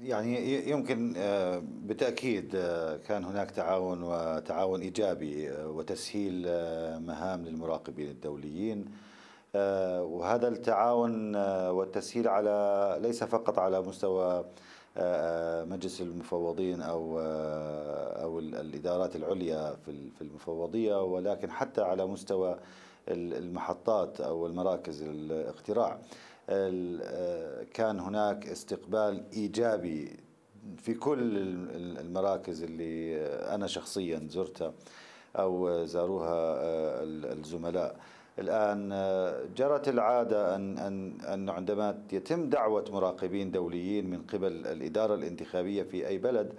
يعني يمكن آه، بالتاكيد آه، كان هناك تعاون وتعاون ايجابي آه، وتسهيل مهام للمراقبين الدوليين وهذا التعاون والتسهيل على ليس فقط على مستوى مجلس المفوضين او او الادارات العليا في المفوضيه ولكن حتى على مستوى المحطات او المراكز الاقتراع. آه، كان هناك استقبال إيجابي في كل المراكز اللي أنا شخصيا زرتها أو زاروها آه، الزملاء الآن آه، جرت العادة أن, أن, أن عندما يتم دعوة مراقبين دوليين من قبل الإدارة الانتخابية في أي بلد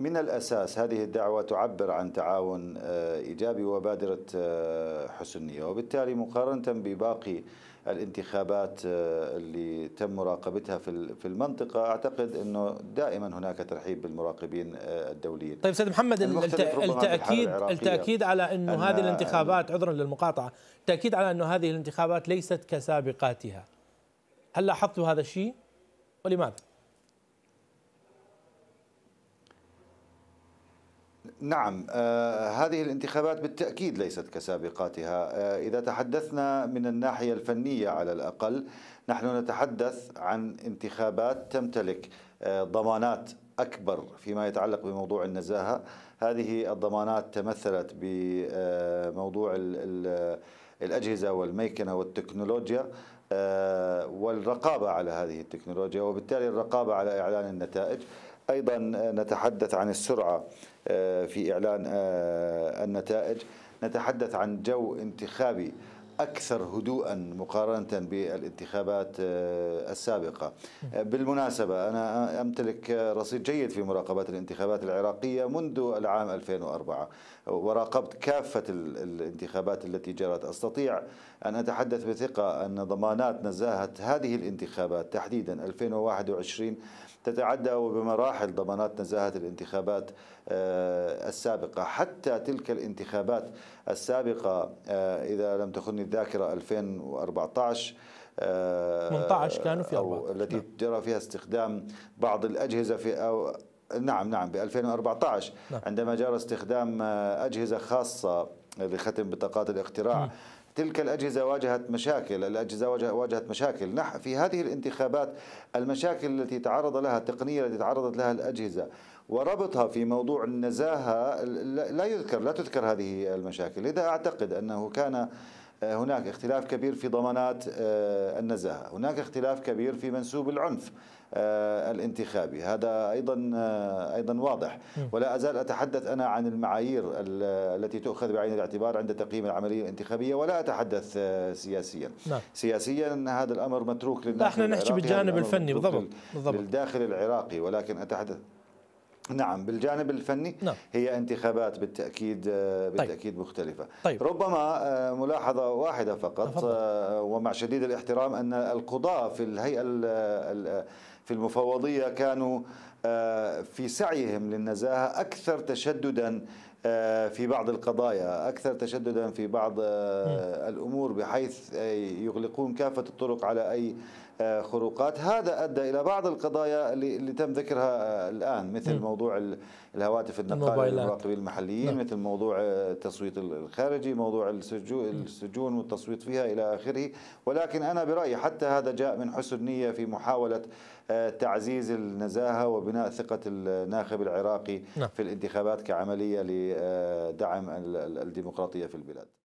من الأساس هذه الدعوة تعبر عن تعاون آه، إيجابي وبادرة آه، حسن نية وبالتالي مقارنة بباقي الانتخابات آه، اللي تم مراقبتها في المنطقة أعتقد أنه دائما هناك ترحيب بالمراقبين الدوليين طيب سيد محمد التأكيد, التأكيد على أنه أن هذه الانتخابات عذرا للمقاطعة التأكيد على أنه هذه الانتخابات ليست كسابقاتها هل لاحظتوا هذا الشيء ولماذا؟ نعم آه، هذه الانتخابات بالتأكيد ليست كسابقاتها آه، إذا تحدثنا من الناحية الفنية على الأقل نحن نتحدث عن انتخابات تمتلك آه، ضمانات أكبر فيما يتعلق بموضوع النزاهة هذه الضمانات تمثلت بموضوع الأجهزة والميكنة والتكنولوجيا والرقابة على هذه التكنولوجيا وبالتالي الرقابة على إعلان النتائج أيضا نتحدث عن السرعة آه، في إعلان آه، النتائج نتحدث عن جو انتخابي أكثر هدوءا مقارنة بالانتخابات آه، السابقة آه، بالمناسبة أنا أمتلك رصيد جيد في مراقبة الانتخابات العراقية منذ العام 2004 وراقبت كافة الانتخابات التي جرت أستطيع أن أتحدث بثقة أن ضمانات نزاهة هذه الانتخابات تحديدا 2021 تتعدى وبمراحل ضمانات نزاهة الانتخابات آه، السابقة حتى تلك الانتخابات السابقة آه، إذا لم تخني الذاكرة 2014 18 آه، كانوا في أو التي نعم. جرى فيها استخدام بعض الأجهزة في أو نعم نعم ب 2014 نعم. عندما جرى استخدام أجهزة خاصة بختم بطاقات الاقتراع تلك الأجهزة واجهت مشاكل الأجهزة واجهت مشاكل نح في هذه الانتخابات المشاكل التي تعرض لها التقنية التي تعرضت لها الأجهزة وربطها في موضوع النزاهة لا يذكر لا تذكر هذه المشاكل لذا أعتقد أنه كان آه، هناك اختلاف كبير في ضمانات آه، النزاهة هناك اختلاف كبير في منسوب العنف آه، الانتخابي هذا أيضا آه، أيضا واضح ولا أزال أتحدث أنا عن المعايير التي تؤخذ بعين الاعتبار عند تقييم العملية الانتخابية ولا أتحدث آه، سياسيا نعم. سياسيا هذا الأمر متروك للداخل احنا نحكي بالجانب الفني بالضبط للداخل العراقي ولكن أتحدث نعم بالجانب الفني نعم. هي انتخابات بالتاكيد آه، طيب. بالتاكيد طيب. مختلفه طيب. ربما آه، ملاحظه واحده فقط طبعا. آه، ومع شديد الاحترام ان القضاه في الهيئه في المفوضيه كانوا في سعيهم للنزاهه اكثر تشددا آه، في بعض القضايا أكثر تشددا في بعض آه، الأمور بحيث آه، يغلقون كافة الطرق على أي خروقات هذا أدى إلى بعض القضايا اللي تم ذكرها الآن مثل موضوع الهواتف النقالة للمراقبين المحليين نعم. مثل موضوع آه، التصويت الخارجي موضوع السجون والتصويت فيها إلى آخره ولكن أنا برأيي حتى هذا جاء من حسن نية في محاولة آه، تعزيز النزاهة وبناء ثقة الناخب العراقي نعم. في الانتخابات كعملية لدعم الديمقراطية في البلاد